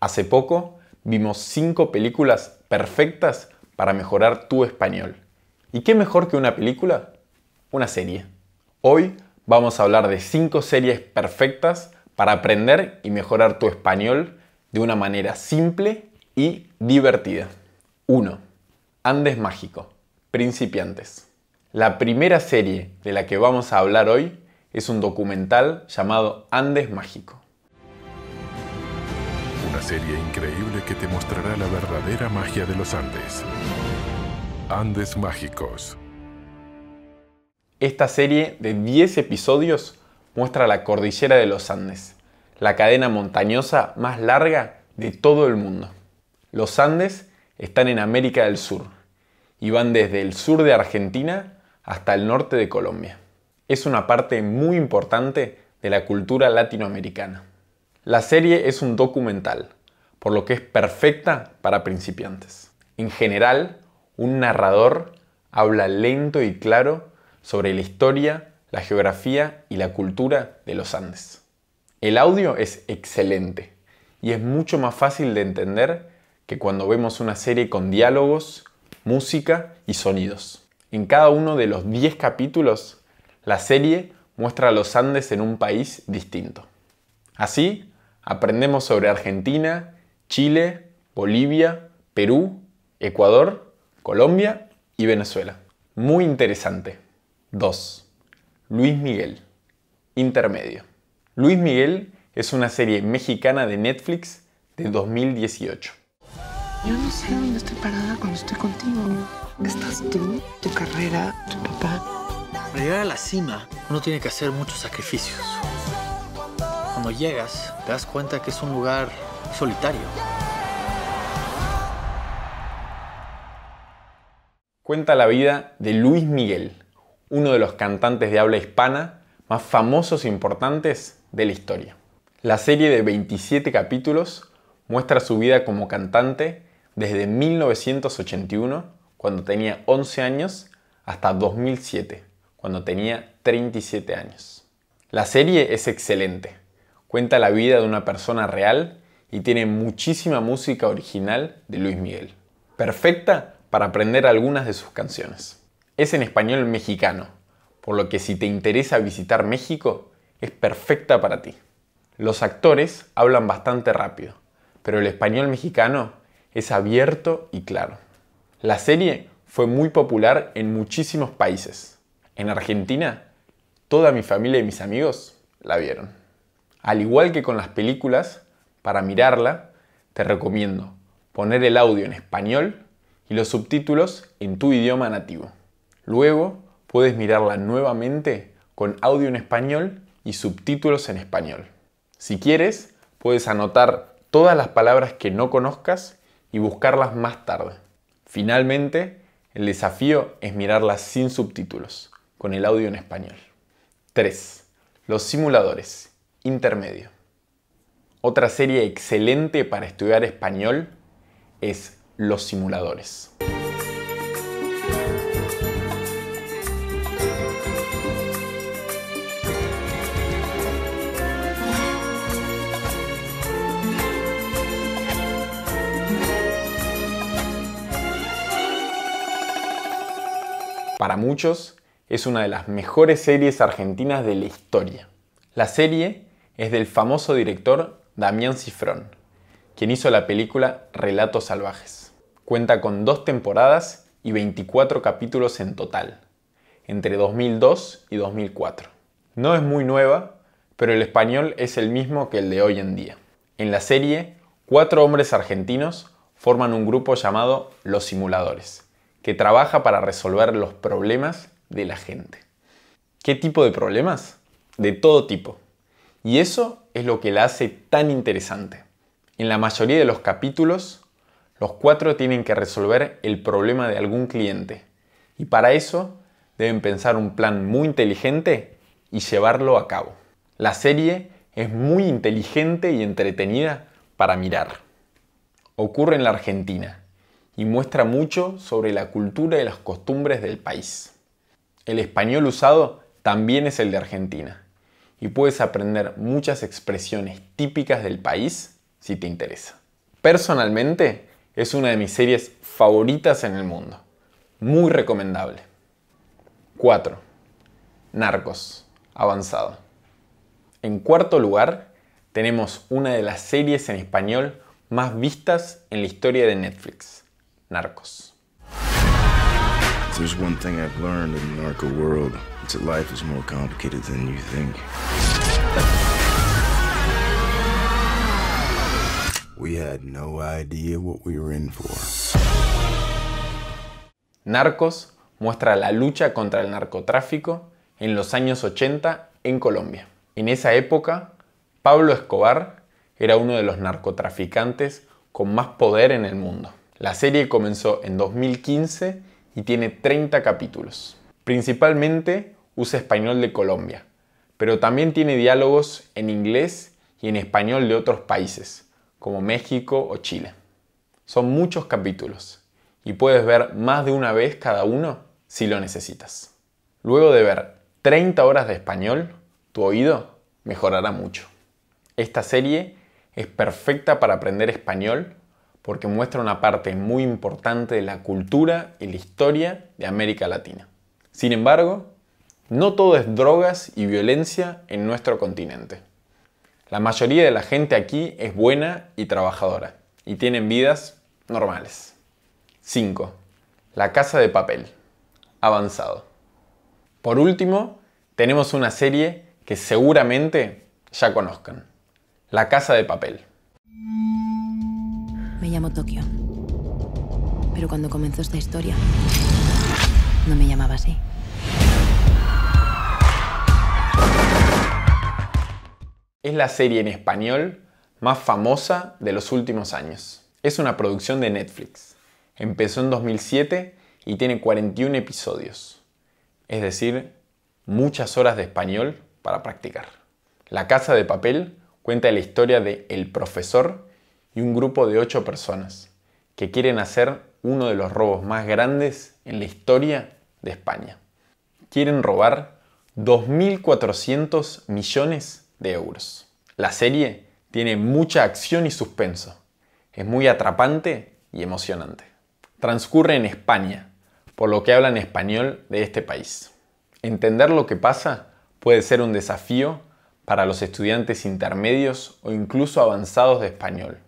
Hace poco vimos 5 películas perfectas para mejorar tu español. ¿Y qué mejor que una película? Una serie. Hoy vamos a hablar de 5 series perfectas para aprender y mejorar tu español de una manera simple y divertida. 1. Andes Mágico. Principiantes. La primera serie de la que vamos a hablar hoy es un documental llamado Andes Mágico serie increíble que te mostrará la verdadera magia de los Andes. Andes Mágicos. Esta serie de 10 episodios muestra la cordillera de los Andes, la cadena montañosa más larga de todo el mundo. Los Andes están en América del Sur y van desde el sur de Argentina hasta el norte de Colombia. Es una parte muy importante de la cultura latinoamericana. La serie es un documental por lo que es perfecta para principiantes. En general, un narrador habla lento y claro sobre la historia, la geografía y la cultura de los Andes. El audio es excelente y es mucho más fácil de entender que cuando vemos una serie con diálogos, música y sonidos. En cada uno de los 10 capítulos, la serie muestra a los Andes en un país distinto. Así, aprendemos sobre Argentina, Chile, Bolivia, Perú, Ecuador, Colombia y Venezuela. Muy interesante. 2. Luis Miguel. Intermedio. Luis Miguel es una serie mexicana de Netflix de 2018. Yo no sé dónde estoy parada cuando estoy contigo. Estás tú, tu carrera, tu papá. Para llegar a la cima, uno tiene que hacer muchos sacrificios. Cuando llegas, te das cuenta que es un lugar solitario. Cuenta la vida de Luis Miguel, uno de los cantantes de habla hispana más famosos e importantes de la historia. La serie de 27 capítulos muestra su vida como cantante desde 1981, cuando tenía 11 años, hasta 2007, cuando tenía 37 años. La serie es excelente. Cuenta la vida de una persona real y tiene muchísima música original de Luis Miguel. Perfecta para aprender algunas de sus canciones. Es en español mexicano, por lo que si te interesa visitar México, es perfecta para ti. Los actores hablan bastante rápido, pero el español mexicano es abierto y claro. La serie fue muy popular en muchísimos países. En Argentina, toda mi familia y mis amigos la vieron. Al igual que con las películas, para mirarla, te recomiendo poner el audio en español y los subtítulos en tu idioma nativo. Luego, puedes mirarla nuevamente con audio en español y subtítulos en español. Si quieres, puedes anotar todas las palabras que no conozcas y buscarlas más tarde. Finalmente, el desafío es mirarlas sin subtítulos, con el audio en español. 3. Los simuladores. Intermedio. Otra serie excelente para estudiar español es Los simuladores. Para muchos, es una de las mejores series argentinas de la historia. La serie es del famoso director Damián Cifrón, quien hizo la película Relatos Salvajes. Cuenta con dos temporadas y 24 capítulos en total, entre 2002 y 2004. No es muy nueva, pero el español es el mismo que el de hoy en día. En la serie, cuatro hombres argentinos forman un grupo llamado Los Simuladores, que trabaja para resolver los problemas de la gente. ¿Qué tipo de problemas? De todo tipo. Y eso es lo que la hace tan interesante. En la mayoría de los capítulos, los cuatro tienen que resolver el problema de algún cliente y para eso deben pensar un plan muy inteligente y llevarlo a cabo. La serie es muy inteligente y entretenida para mirar. Ocurre en la Argentina y muestra mucho sobre la cultura y las costumbres del país. El español usado también es el de Argentina y puedes aprender muchas expresiones típicas del país si te interesa. Personalmente, es una de mis series favoritas en el mundo. Muy recomendable. 4. Narcos. Avanzado. En cuarto lugar, tenemos una de las series en español más vistas en la historia de Netflix, Narcos. There's one thing I've learned in the narco world life is more complicated than you think. We had no idea what we were in for. Narcos muestra la lucha contra el narcotráfico en los años 80 en Colombia. En esa época, Pablo Escobar era uno de los narcotraficantes con más poder en el mundo. La serie comenzó en 2015 y tiene 30 capítulos. Principalmente usa español de Colombia, pero también tiene diálogos en inglés y en español de otros países, como México o Chile. Son muchos capítulos y puedes ver más de una vez cada uno si lo necesitas. Luego de ver 30 horas de español, tu oído mejorará mucho. Esta serie es perfecta para aprender español porque muestra una parte muy importante de la cultura y la historia de América Latina. Sin embargo, no todo es drogas y violencia en nuestro continente. La mayoría de la gente aquí es buena y trabajadora y tienen vidas normales. 5. La casa de papel. Avanzado. Por último, tenemos una serie que seguramente ya conozcan. La casa de papel. Me llamo Tokio. Pero cuando comenzó esta historia, no me llamaba así. Es la serie en español más famosa de los últimos años. Es una producción de Netflix. Empezó en 2007 y tiene 41 episodios. Es decir, muchas horas de español para practicar. La Casa de Papel cuenta la historia de El Profesor y un grupo de 8 personas que quieren hacer uno de los robos más grandes en la historia de España. Quieren robar 2.400 millones de euros. La serie tiene mucha acción y suspenso. Es muy atrapante y emocionante. Transcurre en España, por lo que hablan español de este país. Entender lo que pasa puede ser un desafío para los estudiantes intermedios o incluso avanzados de español.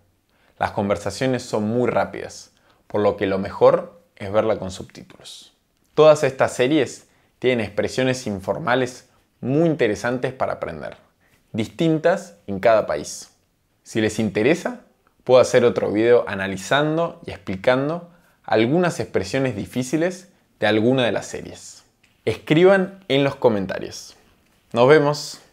Las conversaciones son muy rápidas, por lo que lo mejor es verla con subtítulos. Todas estas series tienen expresiones informales muy interesantes para aprender distintas en cada país. Si les interesa, puedo hacer otro video analizando y explicando algunas expresiones difíciles de alguna de las series. Escriban en los comentarios. Nos vemos.